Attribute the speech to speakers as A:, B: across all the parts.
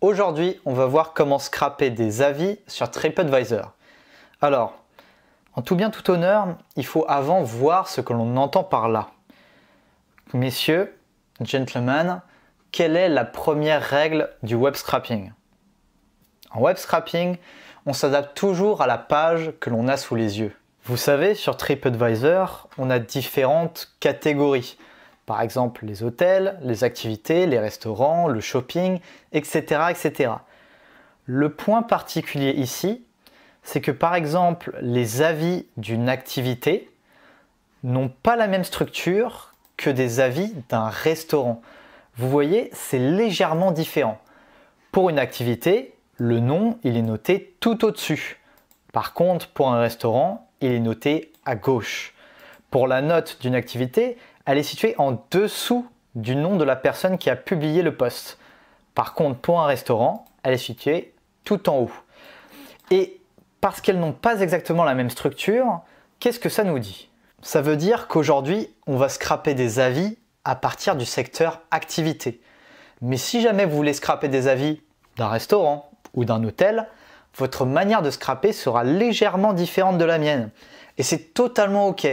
A: Aujourd'hui, on va voir comment scraper des avis sur TripAdvisor. Alors, en tout bien tout honneur, il faut avant voir ce que l'on entend par là. Messieurs, gentlemen, quelle est la première règle du web scrapping En web scrapping, on s'adapte toujours à la page que l'on a sous les yeux. Vous savez, sur TripAdvisor, on a différentes catégories. Par exemple, les hôtels, les activités, les restaurants, le shopping, etc. etc. Le point particulier ici, c'est que par exemple, les avis d'une activité n'ont pas la même structure que des avis d'un restaurant. Vous voyez, c'est légèrement différent. Pour une activité, le nom, il est noté tout au-dessus. Par contre, pour un restaurant, il est noté à gauche. Pour la note d'une activité, elle est située en dessous du nom de la personne qui a publié le poste. Par contre, pour un restaurant, elle est située tout en haut. Et parce qu'elles n'ont pas exactement la même structure, qu'est-ce que ça nous dit Ça veut dire qu'aujourd'hui, on va scraper des avis à partir du secteur activité. Mais si jamais vous voulez scraper des avis d'un restaurant ou d'un hôtel, votre manière de scraper sera légèrement différente de la mienne. Et c'est totalement OK.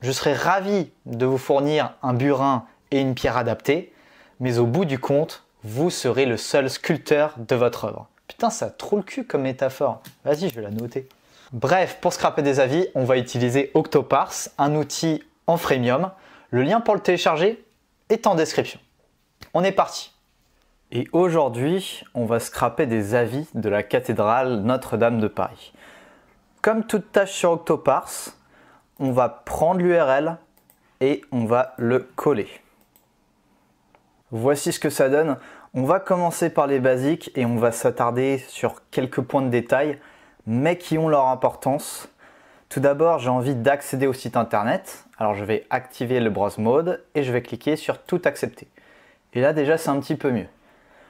A: Je serais ravi de vous fournir un burin et une pierre adaptée, mais au bout du compte, vous serez le seul sculpteur de votre œuvre. Putain, ça trop le cul comme métaphore. Vas-y, je vais la noter. Bref, pour scraper des avis, on va utiliser Octoparse, un outil en freemium. Le lien pour le télécharger est en description. On est parti. Et aujourd'hui, on va scraper des avis de la cathédrale Notre-Dame de Paris. Comme toute tâche sur Octoparse, on va prendre l'URL et on va le coller. Voici ce que ça donne. On va commencer par les basiques et on va s'attarder sur quelques points de détail, mais qui ont leur importance. Tout d'abord, j'ai envie d'accéder au site internet. Alors je vais activer le browse mode et je vais cliquer sur tout accepter. Et là déjà c'est un petit peu mieux.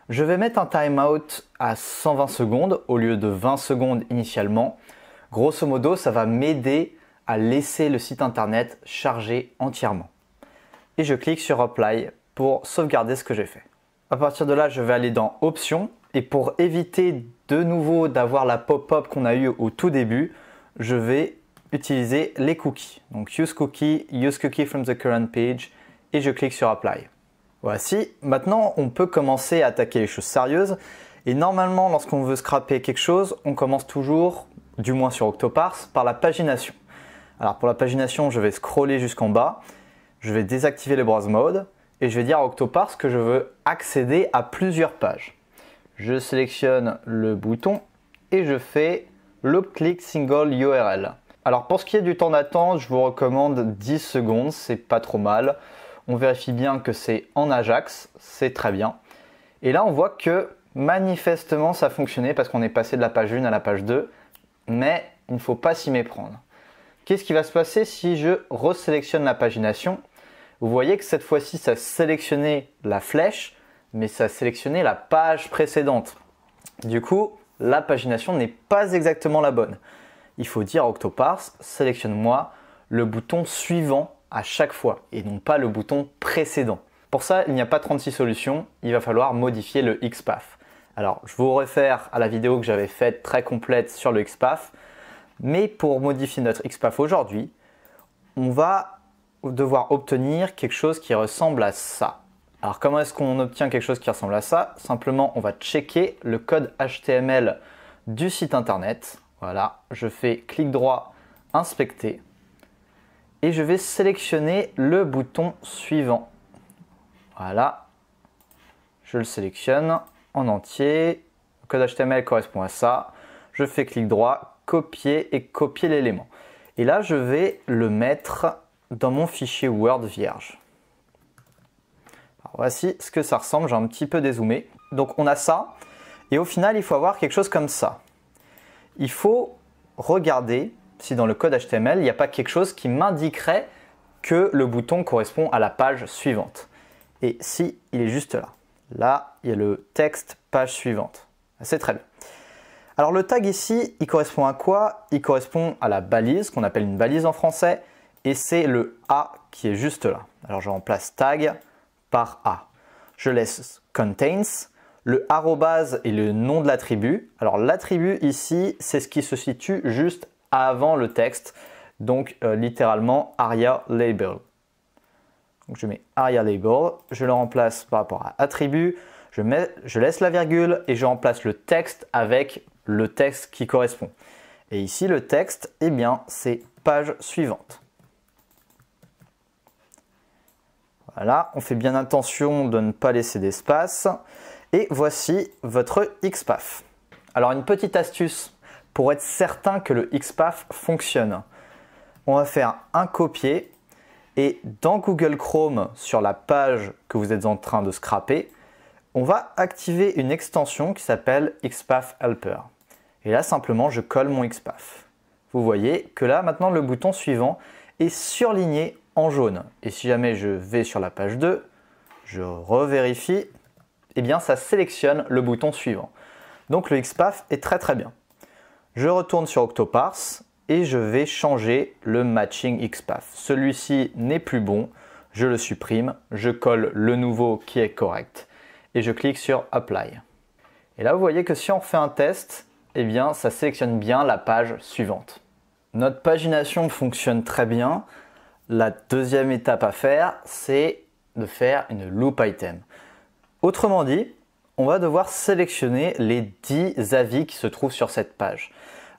A: Je vais mettre un timeout à 120 secondes au lieu de 20 secondes initialement. Grosso modo, ça va m'aider laisser le site internet chargé entièrement. Et je clique sur Apply pour sauvegarder ce que j'ai fait. À partir de là, je vais aller dans Options et pour éviter de nouveau d'avoir la pop-up qu'on a eu au tout début, je vais utiliser les cookies. Donc Use Cookie, Use Cookie from the current page et je clique sur Apply. Voici, maintenant on peut commencer à attaquer les choses sérieuses. Et normalement, lorsqu'on veut scraper quelque chose, on commence toujours, du moins sur Octoparse, par la pagination. Alors pour la pagination, je vais scroller jusqu'en bas, je vais désactiver le browse mode et je vais dire à Octoparse que je veux accéder à plusieurs pages. Je sélectionne le bouton et je fais le click single URL. Alors pour ce qui est du temps d'attente, je vous recommande 10 secondes, c'est pas trop mal. On vérifie bien que c'est en Ajax, c'est très bien. Et là on voit que manifestement ça fonctionnait parce qu'on est passé de la page 1 à la page 2, mais il ne faut pas s'y méprendre. Qu'est-ce qui va se passer si je resélectionne la pagination Vous voyez que cette fois-ci, ça sélectionnait la flèche, mais ça sélectionnait la page précédente. Du coup, la pagination n'est pas exactement la bonne. Il faut dire Octoparse, sélectionne-moi le bouton suivant à chaque fois et non pas le bouton précédent. Pour ça, il n'y a pas 36 solutions, il va falloir modifier le XPath. Alors, je vous réfère à la vidéo que j'avais faite très complète sur le XPath. Mais pour modifier notre XPath aujourd'hui, on va devoir obtenir quelque chose qui ressemble à ça. Alors comment est-ce qu'on obtient quelque chose qui ressemble à ça Simplement, on va checker le code HTML du site internet. Voilà, je fais clic droit, inspecter. Et je vais sélectionner le bouton suivant. Voilà, je le sélectionne en entier. Le code HTML correspond à ça. Je fais clic droit, copier et copier l'élément. Et là, je vais le mettre dans mon fichier Word vierge. voici ce que ça ressemble, j'ai un petit peu dézoomé. Donc on a ça, et au final, il faut avoir quelque chose comme ça. Il faut regarder si dans le code HTML, il n'y a pas quelque chose qui m'indiquerait que le bouton correspond à la page suivante. Et si il est juste là. Là, il y a le texte page suivante. C'est très bien. Alors le tag ici, il correspond à quoi Il correspond à la balise, qu'on appelle une balise en français, et c'est le A qui est juste là. Alors je remplace tag par A. Je laisse contains, le arrobase est le nom de l'attribut. Alors l'attribut ici, c'est ce qui se situe juste avant le texte, donc euh, littéralement aria label. Donc je mets aria label, je le remplace par rapport à attribut, je laisse la virgule et je remplace le texte avec le texte qui correspond. Et ici, le texte, eh bien, c'est page suivante. Voilà, on fait bien attention de ne pas laisser d'espace. Et voici votre XPath. Alors une petite astuce pour être certain que le XPath fonctionne. On va faire un copier et dans Google Chrome, sur la page que vous êtes en train de scraper, on va activer une extension qui s'appelle XPath Helper. Et là, simplement, je colle mon XPath. Vous voyez que là, maintenant, le bouton suivant est surligné en jaune. Et si jamais je vais sur la page 2, je revérifie, eh bien, ça sélectionne le bouton suivant. Donc le XPath est très très bien. Je retourne sur Octoparse et je vais changer le matching XPath. Celui-ci n'est plus bon, je le supprime, je colle le nouveau qui est correct et je clique sur Apply. Et là vous voyez que si on fait un test, eh bien, ça sélectionne bien la page suivante. Notre pagination fonctionne très bien. La deuxième étape à faire, c'est de faire une loop item. Autrement dit, on va devoir sélectionner les 10 avis qui se trouvent sur cette page.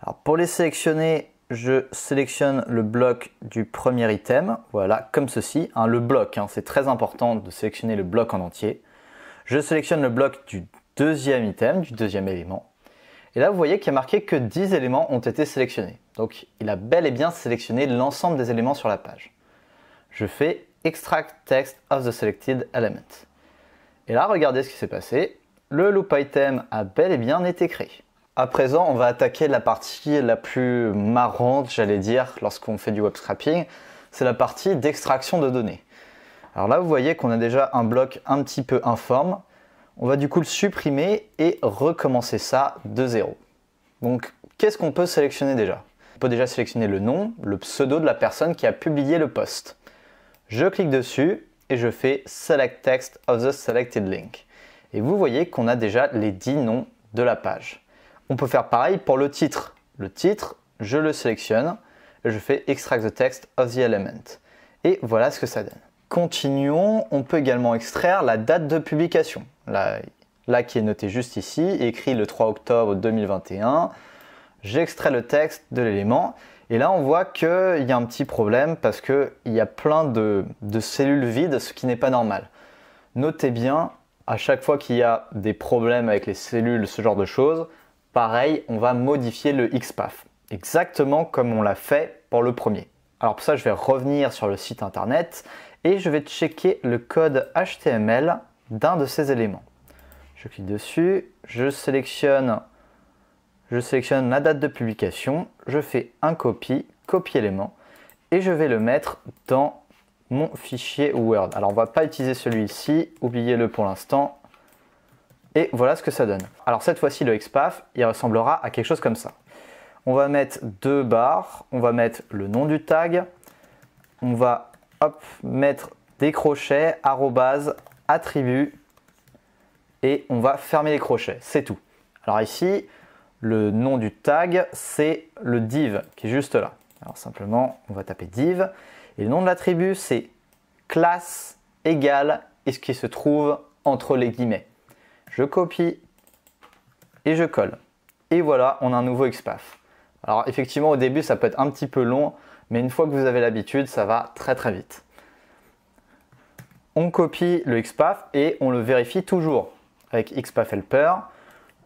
A: Alors pour les sélectionner, je sélectionne le bloc du premier item, voilà, comme ceci, hein, le bloc, hein. c'est très important de sélectionner le bloc en entier. Je sélectionne le bloc du deuxième item, du deuxième élément. Et là, vous voyez qu'il y a marqué que 10 éléments ont été sélectionnés. Donc, il a bel et bien sélectionné l'ensemble des éléments sur la page. Je fais Extract Text of the Selected Element. Et là, regardez ce qui s'est passé. Le loop item a bel et bien été créé. À présent, on va attaquer la partie la plus marrante, j'allais dire, lorsqu'on fait du web scrapping. C'est la partie d'extraction de données. Alors là, vous voyez qu'on a déjà un bloc un petit peu informe on va du coup le supprimer et recommencer ça de zéro. Donc qu'est-ce qu'on peut sélectionner déjà On peut déjà sélectionner le nom, le pseudo de la personne qui a publié le poste. Je clique dessus et je fais Select Text of the Selected Link. Et vous voyez qu'on a déjà les 10 noms de la page. On peut faire pareil pour le titre. Le titre, je le sélectionne, et je fais Extract the Text of the Element. Et voilà ce que ça donne. Continuons, on peut également extraire la date de publication là, qui est noté juste ici, écrit le 3 octobre 2021. J'extrais le texte de l'élément et là on voit qu'il y a un petit problème parce qu'il y a plein de, de cellules vides, ce qui n'est pas normal. Notez bien, à chaque fois qu'il y a des problèmes avec les cellules, ce genre de choses, pareil, on va modifier le XPath, exactement comme on l'a fait pour le premier. Alors pour ça, je vais revenir sur le site internet et je vais checker le code HTML d'un de ces éléments. Je clique dessus, je sélectionne, je sélectionne la date de publication, je fais un copie, copie élément, et je vais le mettre dans mon fichier Word. Alors on va pas utiliser celui-ci, oubliez-le pour l'instant. Et voilà ce que ça donne. Alors cette fois-ci le XPath, il ressemblera à quelque chose comme ça. On va mettre deux barres, on va mettre le nom du tag, on va mettre des crochets, arrobase, attribut et on va fermer les crochets, c'est tout. Alors ici, le nom du tag, c'est le div qui est juste là. Alors simplement, on va taper div et le nom de l'attribut, c'est classe égale et ce qui se trouve entre les guillemets. Je copie et je colle. Et voilà, on a un nouveau XPath. Alors effectivement, au début, ça peut être un petit peu long, mais une fois que vous avez l'habitude, ça va très très vite on copie le XPath et on le vérifie toujours. Avec XPath Helper,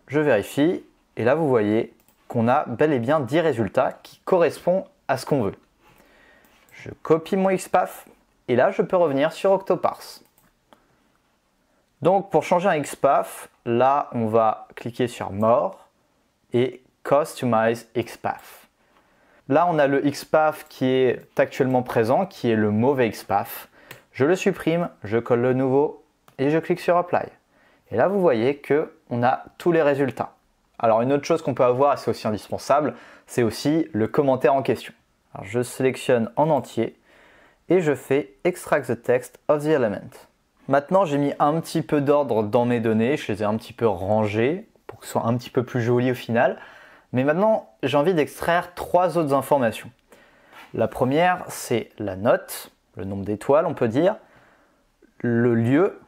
A: je vérifie et là vous voyez qu'on a bel et bien 10 résultats qui correspondent à ce qu'on veut. Je copie mon XPath et là je peux revenir sur Octoparse. Donc pour changer un XPath, là on va cliquer sur More et Customize XPath. Là on a le XPath qui est actuellement présent, qui est le mauvais XPath. Je le supprime, je colle le nouveau et je clique sur Apply. Et là, vous voyez que on a tous les résultats. Alors une autre chose qu'on peut avoir, c'est aussi indispensable, c'est aussi le commentaire en question. je sélectionne en entier et je fais Extract the text of the element. Maintenant, j'ai mis un petit peu d'ordre dans mes données, je les ai un petit peu rangées pour que ce soit un petit peu plus joli au final. Mais maintenant, j'ai envie d'extraire trois autres informations. La première, c'est la note le nombre d'étoiles, on peut dire, le lieu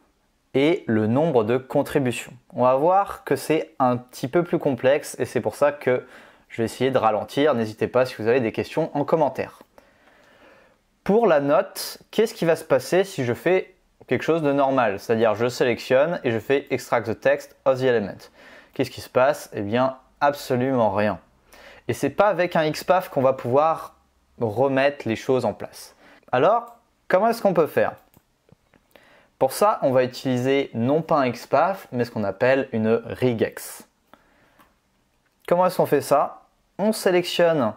A: et le nombre de contributions. On va voir que c'est un petit peu plus complexe et c'est pour ça que je vais essayer de ralentir. N'hésitez pas si vous avez des questions en commentaire. Pour la note, qu'est-ce qui va se passer si je fais quelque chose de normal C'est-à-dire je sélectionne et je fais extract the text of the element. Qu'est-ce qui se passe Eh bien, absolument rien. Et c'est pas avec un XPath qu'on va pouvoir remettre les choses en place. Alors, Comment est-ce qu'on peut faire Pour ça, on va utiliser non pas un XPath, mais ce qu'on appelle une regex. Comment est-ce qu'on fait ça On sélectionne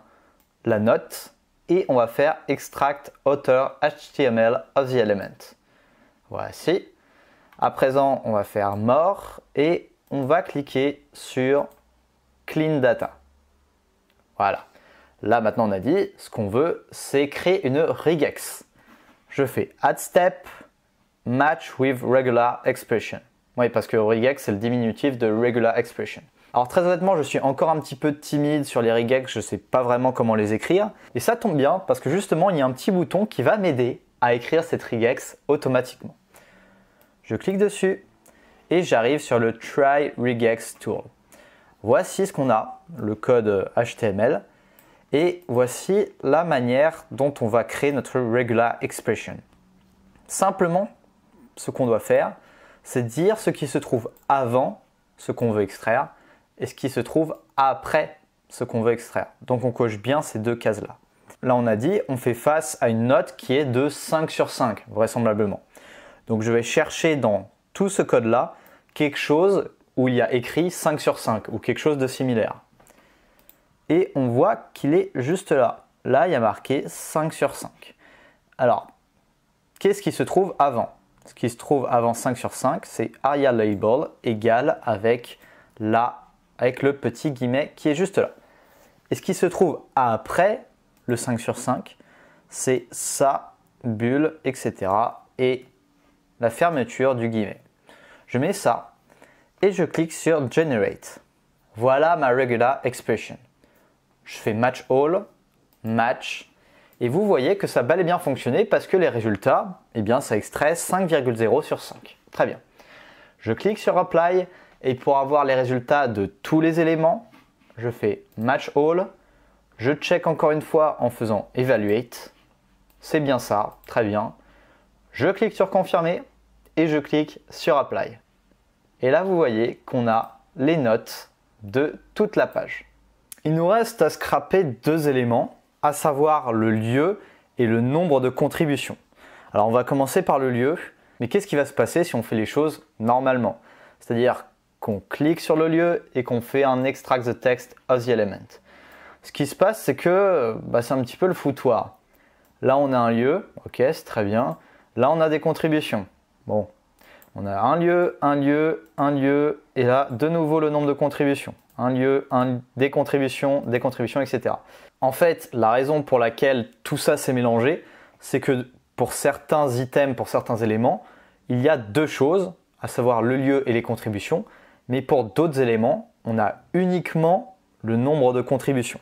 A: la note et on va faire extract author HTML of the element. Voici. À présent, on va faire more et on va cliquer sur clean data. Voilà. Là maintenant on a dit ce qu'on veut c'est créer une regex je fais add step match with regular expression. Oui, parce que regex, c'est le diminutif de regular expression. Alors très honnêtement, je suis encore un petit peu timide sur les regex, je ne sais pas vraiment comment les écrire. Et ça tombe bien parce que justement, il y a un petit bouton qui va m'aider à écrire cette regex automatiquement. Je clique dessus et j'arrive sur le Try Regex Tool. Voici ce qu'on a, le code HTML. Et voici la manière dont on va créer notre regular expression. Simplement, ce qu'on doit faire, c'est dire ce qui se trouve avant ce qu'on veut extraire et ce qui se trouve après ce qu'on veut extraire. Donc on coche bien ces deux cases-là. Là, on a dit, on fait face à une note qui est de 5 sur 5, vraisemblablement. Donc je vais chercher dans tout ce code-là quelque chose où il y a écrit 5 sur 5 ou quelque chose de similaire et on voit qu'il est juste là. Là, il y a marqué 5 sur 5. Alors, qu'est-ce qui se trouve avant Ce qui se trouve avant 5 sur 5, c'est ARIA label égale avec la avec le petit guillemet qui est juste là. Et ce qui se trouve après le 5 sur 5, c'est ça, bulle, etc. et la fermeture du guillemet. Je mets ça et je clique sur Generate. Voilà ma regular expression je fais match all, match. Et vous voyez que ça balait bien fonctionné parce que les résultats, eh bien, ça extrait 5,0 sur 5. Très bien. Je clique sur Apply et pour avoir les résultats de tous les éléments, je fais Match All. Je check encore une fois en faisant Evaluate. C'est bien ça, très bien. Je clique sur Confirmer et je clique sur Apply. Et là, vous voyez qu'on a les notes de toute la page. Il nous reste à scraper deux éléments, à savoir le lieu et le nombre de contributions. Alors on va commencer par le lieu, mais qu'est-ce qui va se passer si on fait les choses normalement C'est-à-dire qu'on clique sur le lieu et qu'on fait un extract the text of the element. Ce qui se passe, c'est que bah, c'est un petit peu le foutoir. Là, on a un lieu, ok, c'est très bien. Là, on a des contributions. Bon, on a un lieu, un lieu, un lieu, et là, de nouveau le nombre de contributions un lieu, un, des contributions, des contributions, etc. En fait, la raison pour laquelle tout ça s'est mélangé, c'est que pour certains items, pour certains éléments, il y a deux choses, à savoir le lieu et les contributions, mais pour d'autres éléments, on a uniquement le nombre de contributions.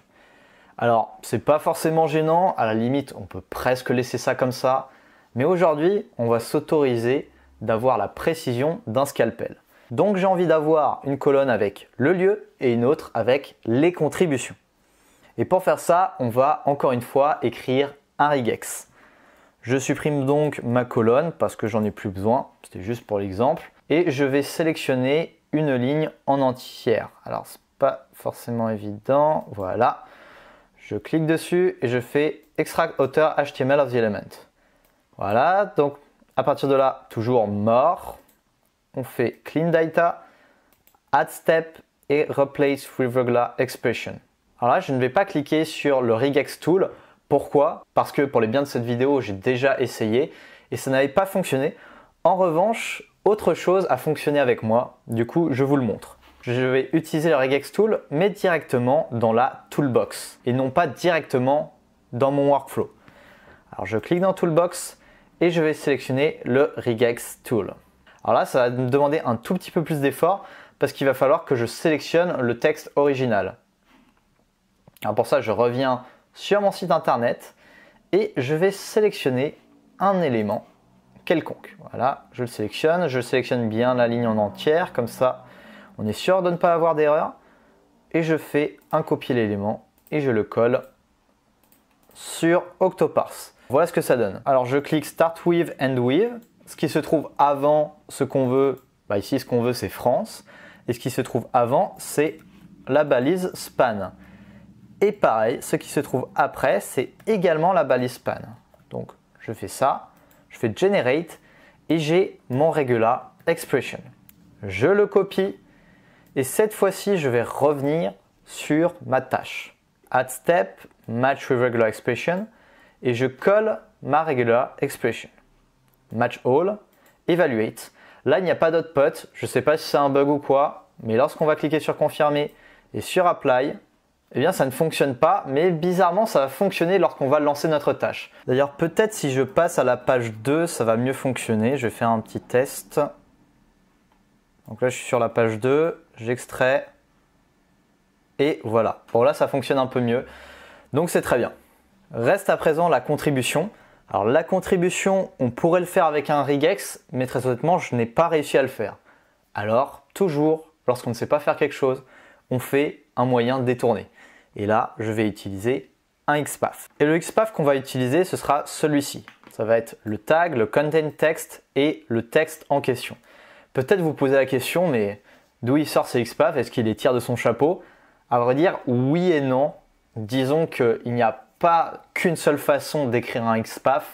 A: Alors, c'est pas forcément gênant, à la limite, on peut presque laisser ça comme ça, mais aujourd'hui, on va s'autoriser d'avoir la précision d'un scalpel. Donc j'ai envie d'avoir une colonne avec le lieu et une autre avec les contributions. Et pour faire ça, on va encore une fois écrire un regex. Je supprime donc ma colonne parce que j'en ai plus besoin, c'était juste pour l'exemple. Et je vais sélectionner une ligne en entière. Alors c'est pas forcément évident, voilà. Je clique dessus et je fais extract auteur HTML of the element. Voilà, donc à partir de là, toujours mort on fait clean data, add step et replace Regular expression. Alors là, je ne vais pas cliquer sur le regex tool. Pourquoi Parce que pour les biens de cette vidéo, j'ai déjà essayé et ça n'avait pas fonctionné. En revanche, autre chose a fonctionné avec moi. Du coup, je vous le montre. Je vais utiliser le regex tool, mais directement dans la toolbox et non pas directement dans mon workflow. Alors je clique dans toolbox et je vais sélectionner le regex tool. Alors là, ça va me demander un tout petit peu plus d'effort parce qu'il va falloir que je sélectionne le texte original. Alors pour ça, je reviens sur mon site internet et je vais sélectionner un élément quelconque. Voilà, je le sélectionne, je sélectionne bien la ligne en entière, comme ça on est sûr de ne pas avoir d'erreur. Et je fais un copier l'élément et je le colle sur Octoparse. Voilà ce que ça donne. Alors je clique Start with, and with, ce qui se trouve avant ce qu'on veut, bah, ici ce qu'on veut c'est France, et ce qui se trouve avant c'est la balise span. Et pareil, ce qui se trouve après c'est également la balise span. Donc je fais ça, je fais generate, et j'ai mon regular expression. Je le copie, et cette fois-ci je vais revenir sur ma tâche. Add step, match with regular expression, et je colle ma regular expression match all, evaluate. Là, il n'y a pas d'autres Je ne sais pas si c'est un bug ou quoi, mais lorsqu'on va cliquer sur confirmer et sur apply, eh bien ça ne fonctionne pas, mais bizarrement ça va fonctionner lorsqu'on va lancer notre tâche. D'ailleurs peut-être si je passe à la page 2, ça va mieux fonctionner. Je vais faire un petit test. Donc là je suis sur la page 2, j'extrais. Et voilà. Bon là ça fonctionne un peu mieux. Donc c'est très bien. Reste à présent la contribution. Alors la contribution, on pourrait le faire avec un regex, mais très honnêtement, je n'ai pas réussi à le faire. Alors, toujours, lorsqu'on ne sait pas faire quelque chose, on fait un moyen détourné. Et là, je vais utiliser un XPath. Et le XPath qu'on va utiliser, ce sera celui-ci. Ça va être le tag, le content text et le texte en question. Peut-être vous posez la question, mais d'où il sort ces XPath Est-ce qu'il les tire de son chapeau À vrai dire, oui et non. Disons qu'il n'y a pas qu'une seule façon d'écrire un XPath,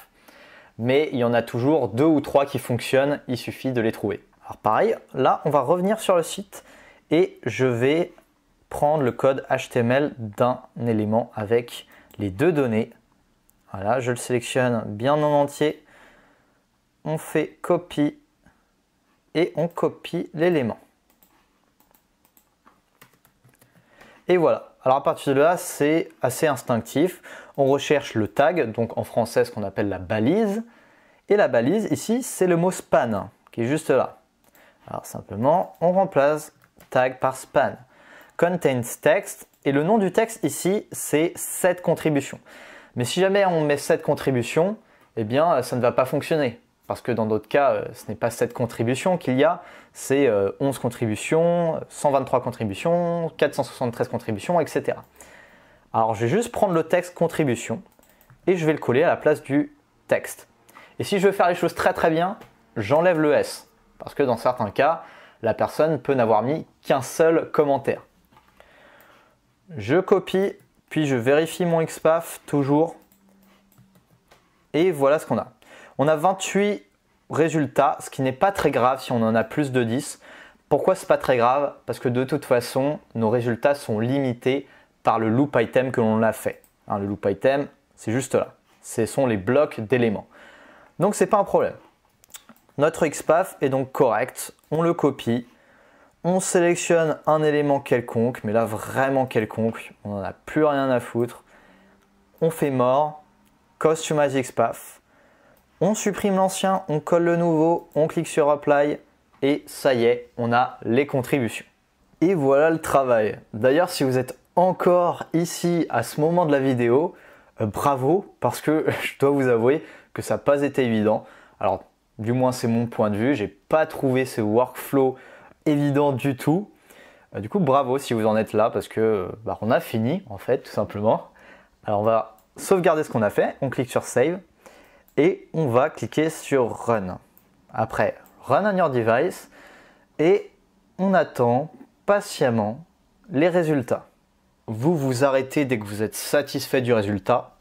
A: mais il y en a toujours deux ou trois qui fonctionnent, il suffit de les trouver. Alors pareil, là on va revenir sur le site et je vais prendre le code HTML d'un élément avec les deux données. Voilà, je le sélectionne bien en entier. On fait copie et on copie l'élément. Et voilà, alors à partir de là, c'est assez instinctif. On recherche le tag, donc en français ce qu'on appelle la balise. Et la balise, ici, c'est le mot span, qui est juste là. Alors simplement, on remplace tag par span. Contains text, et le nom du texte ici, c'est cette contribution. Mais si jamais on met cette contribution, eh bien ça ne va pas fonctionner. Parce que dans d'autres cas, euh, ce n'est pas cette contribution qu'il y a, c'est 11 euh, contributions, 123 contributions, 473 contributions, etc. Alors je vais juste prendre le texte contribution et je vais le coller à la place du texte. Et si je veux faire les choses très très bien, j'enlève le S. Parce que dans certains cas, la personne peut n'avoir mis qu'un seul commentaire. Je copie, puis je vérifie mon XPath toujours. Et voilà ce qu'on a. On a 28 résultats, ce qui n'est pas très grave si on en a plus de 10. Pourquoi c'est pas très grave Parce que de toute façon, nos résultats sont limités par le loop item que l'on a fait. Hein, le loop item, c'est juste là. Ce sont les blocs d'éléments. Donc c'est pas un problème. Notre XPath est donc correct, on le copie, on sélectionne un élément quelconque, mais là vraiment quelconque, on n'en a plus rien à foutre. On fait mort, customize XPath, on supprime l'ancien, on colle le nouveau, on clique sur Apply et ça y est, on a les contributions. Et voilà le travail. D'ailleurs, si vous êtes encore ici à ce moment de la vidéo, euh, bravo parce que je dois vous avouer que ça n'a pas été évident. Alors, du moins, c'est mon point de vue. J'ai pas trouvé ce workflow évident du tout. Euh, du coup, bravo si vous en êtes là parce que bah, on a fini en fait, tout simplement. Alors, on va sauvegarder ce qu'on a fait. On clique sur Save et on va cliquer sur Run. Après, Run on your device et on attend patiemment les résultats. Vous vous arrêtez dès que vous êtes satisfait du résultat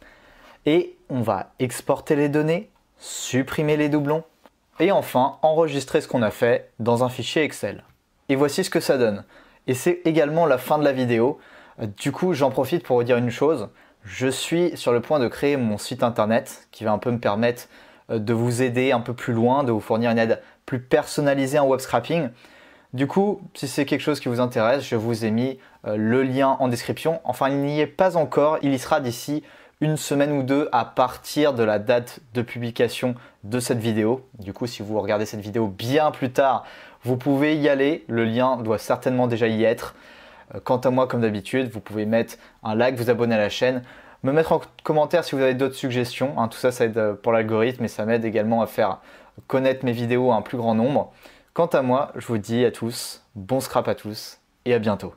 A: et on va exporter les données, supprimer les doublons et enfin enregistrer ce qu'on a fait dans un fichier Excel. Et voici ce que ça donne. Et c'est également la fin de la vidéo. Euh, du coup, j'en profite pour vous dire une chose. Je suis sur le point de créer mon site internet qui va un peu me permettre euh, de vous aider un peu plus loin, de vous fournir une aide plus personnalisée en web scrapping. Du coup, si c'est quelque chose qui vous intéresse, je vous ai mis euh, le lien en description. Enfin, il n'y est pas encore, il y sera d'ici une semaine ou deux à partir de la date de publication de cette vidéo. Du coup, si vous regardez cette vidéo bien plus tard, vous pouvez y aller. Le lien doit certainement déjà y être. Euh, quant à moi, comme d'habitude, vous pouvez mettre un like, vous abonner à la chaîne, me mettre en commentaire si vous avez d'autres suggestions. Hein. tout ça, ça aide euh, pour l'algorithme et ça m'aide également à faire connaître mes vidéos à un plus grand nombre. Quant à moi, je vous dis à tous, bon scrap à tous et à bientôt.